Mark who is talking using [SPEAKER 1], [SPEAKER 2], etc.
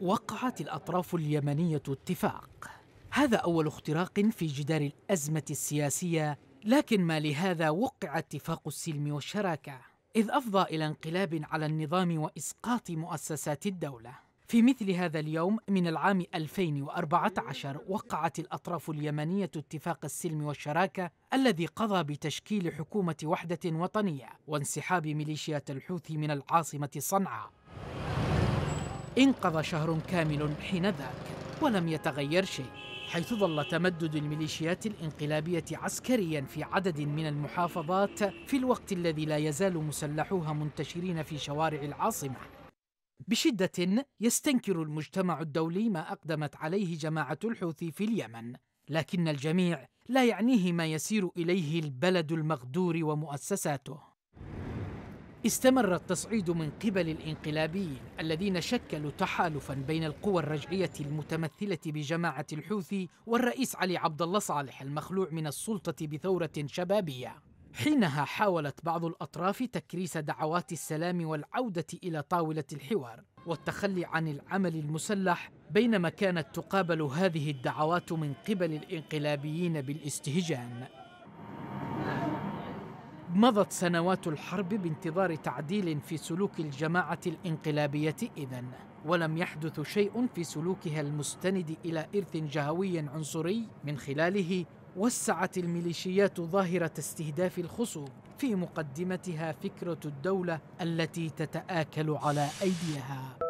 [SPEAKER 1] وقعت الأطراف اليمنية اتفاق هذا أول اختراق في جدار الأزمة السياسية لكن ما لهذا وقع اتفاق السلم والشراكة إذ أفضى إلى انقلاب على النظام وإسقاط مؤسسات الدولة في مثل هذا اليوم من العام 2014 وقعت الأطراف اليمنية اتفاق السلم والشراكة الذي قضى بتشكيل حكومة وحدة وطنية وانسحاب ميليشيات الحوثي من العاصمة صنعاء انقضى شهر كامل حين ذاك ولم يتغير شيء حيث ظل تمدد الميليشيات الانقلابية عسكريا في عدد من المحافظات في الوقت الذي لا يزال مسلحوها منتشرين في شوارع العاصمة بشدة يستنكر المجتمع الدولي ما أقدمت عليه جماعة الحوثي في اليمن لكن الجميع لا يعنيه ما يسير إليه البلد المغدور ومؤسساته استمر التصعيد من قبل الانقلابيين الذين شكلوا تحالفا بين القوى الرجعية المتمثلة بجماعة الحوثي والرئيس علي عبد الله صالح المخلوع من السلطة بثورة شبابية. حينها حاولت بعض الأطراف تكريس دعوات السلام والعودة إلى طاولة الحوار والتخلي عن العمل المسلح بينما كانت تقابل هذه الدعوات من قبل الانقلابيين بالاستهجان مضت سنوات الحرب بانتظار تعديل في سلوك الجماعة الانقلابية إذن ولم يحدث شيء في سلوكها المستند إلى إرث جهوي عنصري من خلاله وسعت الميليشيات ظاهرة استهداف الخصوم في مقدمتها فكرة الدولة التي تتآكل على أيديها